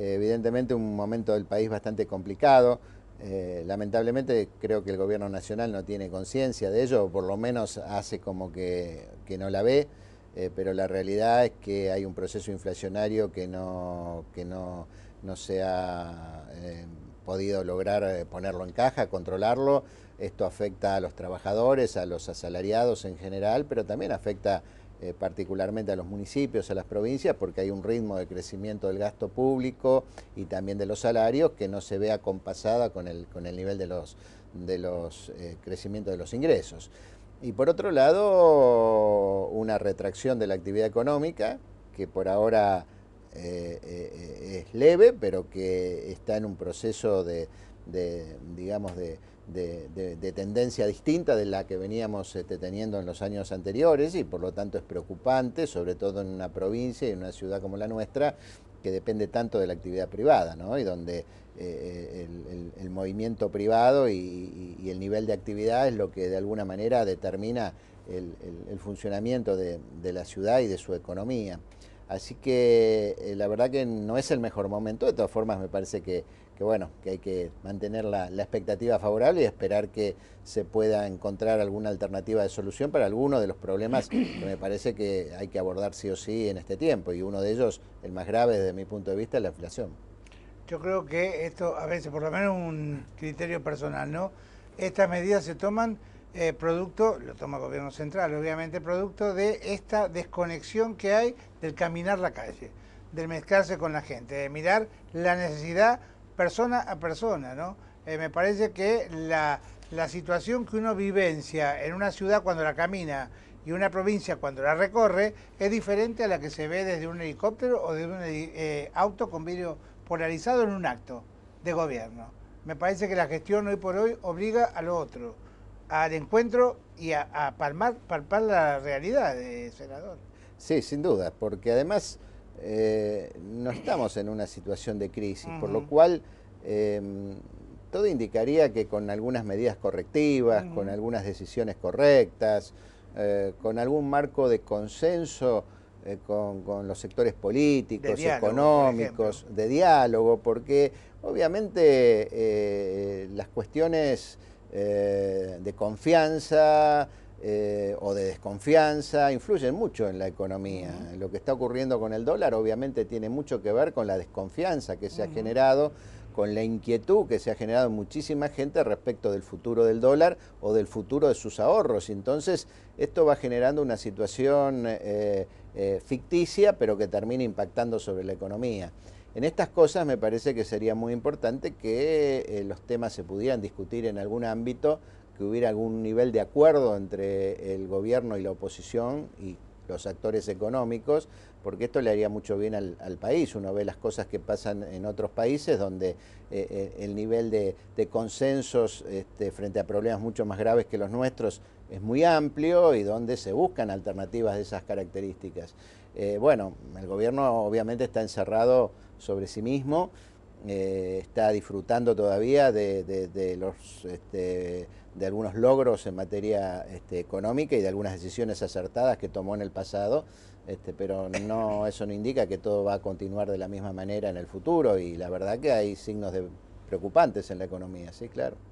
Eh, evidentemente un momento del país bastante complicado. Eh, lamentablemente creo que el gobierno nacional no tiene conciencia de ello, por lo menos hace como que, no la ve, eh, pero la realidad es que hay un proceso inflacionario que no, que no, no se ha podido lograr ponerlo en caja, controlarlo. Esto afecta a los trabajadores, a los asalariados en general, pero también afecta eh, particularmente a los municipios, a las provincias, porque hay un ritmo de crecimiento del gasto público y también de los salarios que no se vea compasada con el, con el nivel de los, de los eh, crecimientos de los ingresos. Y por otro lado, una retracción de la actividad económica, que por ahora eh, es leve, pero que está en un proceso de digamos, de, de, tendencia distinta de la que veníamos este, teniendo en los años anteriores y por lo tanto es preocupante, sobre todo en una provincia y en una ciudad como la nuestra, que depende tanto de la actividad privada, ¿no? Y donde eh, eh, el, movimiento privado y, el nivel de actividad es lo que de alguna manera determina el, funcionamiento de la ciudad y de su economía. Así que eh, la verdad que no es el mejor momento, de todas formas me parece que, bueno, que hay que mantener la, expectativa favorable y esperar que se pueda encontrar alguna alternativa de solución para alguno de los problemas que me parece que hay que abordar sí o sí en este tiempo, y uno de ellos, el más grave desde mi punto de vista, es la inflación. Yo creo que esto, a veces, por lo menos un criterio personal, ¿no? Estas medidas se toman eh, producto, lo toma el gobierno central, obviamente, producto de esta desconexión que hay del caminar la calle, del mezclarse con la gente, de mirar la necesidad persona a persona, ¿no? Eh, me parece que la, situación que uno vivencia en una ciudad cuando la camina y una provincia cuando la recorre es diferente a la que se ve desde un helicóptero o desde un eh, auto con vidrio polarizado en un acto de gobierno. Me parece que la gestión hoy por hoy obliga a lo otro al encuentro y a, palmar, palpar la realidad, eh, senador. Sí, sin duda, porque además eh, no estamos en una situación de crisis, por lo cual em, todo indicaría que con algunas medidas correctivas, con algunas decisiones correctas, eh, con algún marco de consenso con, los sectores políticos, económicos, de diálogo, porque obviamente las cuestiones eh, de confianza eh, o de desconfianza, influyen mucho en la economía. Lo que está ocurriendo con el dólar obviamente tiene mucho que ver con la desconfianza que se ha generado con la inquietud que se ha generado muchísima gente respecto del futuro del dólar o del futuro de sus ahorros. Entonces, esto va generando una situación eh, ficticia, pero que termina impactando sobre la economía. En estas cosas me parece que sería muy importante que eh, los temas se pudieran discutir en algún ámbito, que hubiera algún nivel de acuerdo entre el gobierno y la oposición y los actores económicos, porque esto le haría mucho bien al, país. Uno ve las cosas que pasan en otros países donde eh, eh, el nivel de, consensos este, frente a problemas mucho más graves que los nuestros es muy amplio y donde se buscan alternativas de esas características. bueno, el gobierno obviamente está encerrado sobre sí mismo, eh, está disfrutando todavía de, los, este, de algunos logros en materia este, económica y de algunas decisiones acertadas que tomó en el pasado, este, pero no eso no indica que todo va a continuar de la misma manera en el futuro y la verdad que hay signos de preocupantes en la economía, sí, claro.